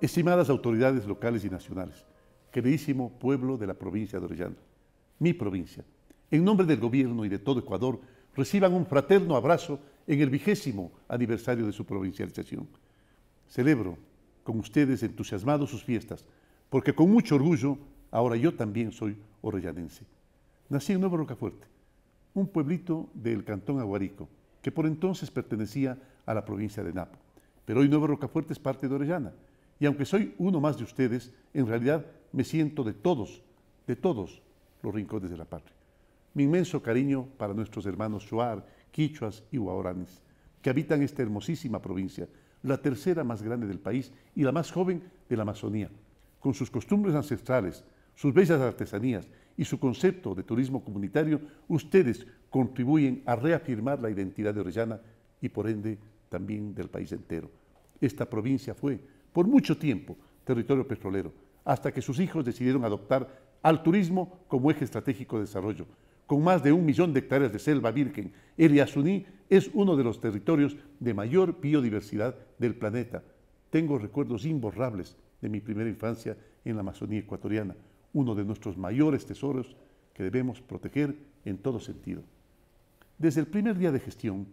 Estimadas autoridades locales y nacionales, queridísimo pueblo de la provincia de Orellana, mi provincia, en nombre del gobierno y de todo Ecuador, reciban un fraterno abrazo en el vigésimo aniversario de su provincialización. Celebro con ustedes entusiasmados sus fiestas, porque con mucho orgullo ahora yo también soy orellanense. Nací en Nuevo Rocafuerte, un pueblito del cantón Aguarico, que por entonces pertenecía a la provincia de Napo. Pero hoy Nuevo Rocafuerte es parte de Orellana, y aunque soy uno más de ustedes, en realidad me siento de todos, de todos los rincones de la patria. Mi inmenso cariño para nuestros hermanos Shuar, Quichuas y Huahoranes, que habitan esta hermosísima provincia, la tercera más grande del país y la más joven de la Amazonía, con sus costumbres ancestrales, sus bellas artesanías y su concepto de turismo comunitario, ustedes contribuyen a reafirmar la identidad de Orellana y por ende también del país entero. Esta provincia fue por mucho tiempo territorio petrolero, hasta que sus hijos decidieron adoptar al turismo como eje estratégico de desarrollo. Con más de un millón de hectáreas de selva virgen, el Yasuní es uno de los territorios de mayor biodiversidad del planeta. Tengo recuerdos imborrables de mi primera infancia en la Amazonía ecuatoriana, uno de nuestros mayores tesoros que debemos proteger en todo sentido. Desde el primer día de gestión,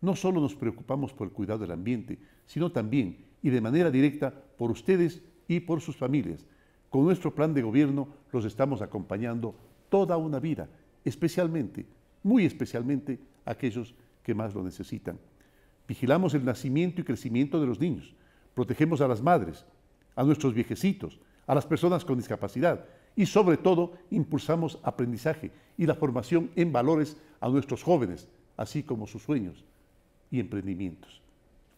no solo nos preocupamos por el cuidado del ambiente, sino también y de manera directa por ustedes y por sus familias. Con nuestro plan de gobierno los estamos acompañando toda una vida, especialmente, muy especialmente aquellos que más lo necesitan. Vigilamos el nacimiento y crecimiento de los niños, protegemos a las madres, a nuestros viejecitos, a las personas con discapacidad y sobre todo impulsamos aprendizaje y la formación en valores a nuestros jóvenes, así como sus sueños y emprendimientos.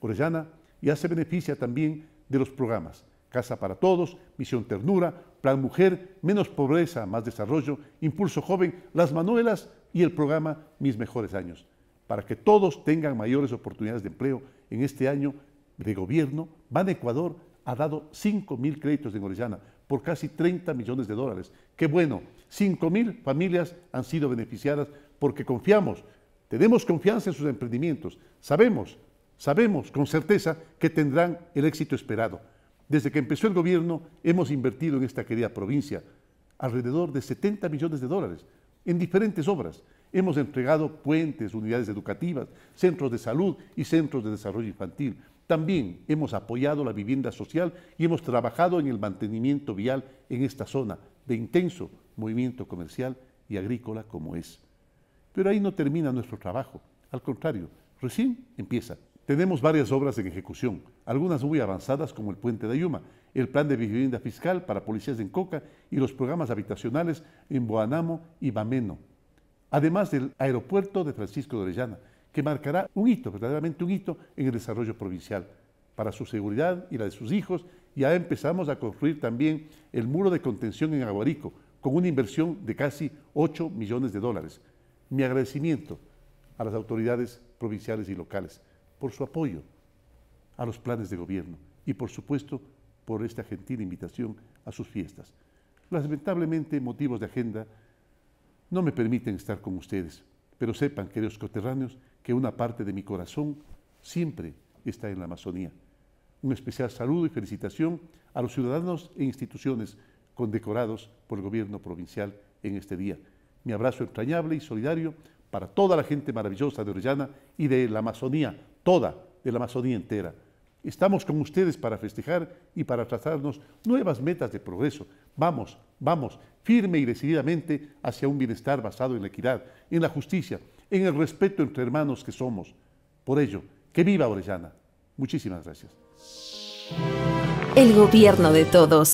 Orellana ya se beneficia también de los programas Casa para Todos, Misión Ternura, Plan Mujer, Menos Pobreza, Más Desarrollo, Impulso Joven, Las Manuelas y el programa Mis Mejores Años, para que todos tengan mayores oportunidades de empleo en este año de gobierno, Ban Ecuador ha dado 5.000 mil créditos en Orellana por casi 30 millones de dólares. Qué bueno, 5.000 mil familias han sido beneficiadas porque confiamos tenemos confianza en sus emprendimientos. Sabemos, sabemos con certeza que tendrán el éxito esperado. Desde que empezó el gobierno hemos invertido en esta querida provincia alrededor de 70 millones de dólares en diferentes obras. Hemos entregado puentes, unidades educativas, centros de salud y centros de desarrollo infantil. También hemos apoyado la vivienda social y hemos trabajado en el mantenimiento vial en esta zona de intenso movimiento comercial y agrícola como es. Pero ahí no termina nuestro trabajo. Al contrario, recién empieza. Tenemos varias obras en ejecución, algunas muy avanzadas como el puente de Ayuma, el plan de vivienda fiscal para policías en Coca y los programas habitacionales en Boanamo y Bameno, además del aeropuerto de Francisco de Orellana, que marcará un hito, verdaderamente un hito en el desarrollo provincial, para su seguridad y la de sus hijos. Ya empezamos a construir también el muro de contención en Aguarico, con una inversión de casi 8 millones de dólares mi agradecimiento a las autoridades provinciales y locales por su apoyo a los planes de gobierno y por supuesto por esta gentil invitación a sus fiestas. Lamentablemente motivos de agenda no me permiten estar con ustedes, pero sepan, queridos coterráneos, que una parte de mi corazón siempre está en la Amazonía. Un especial saludo y felicitación a los ciudadanos e instituciones condecorados por el gobierno provincial en este día. Mi abrazo entrañable y solidario para toda la gente maravillosa de Orellana y de la Amazonía, toda, de la Amazonía entera. Estamos con ustedes para festejar y para trazarnos nuevas metas de progreso. Vamos, vamos, firme y decididamente hacia un bienestar basado en la equidad, en la justicia, en el respeto entre hermanos que somos. Por ello, que viva Orellana. Muchísimas gracias. El gobierno de todos.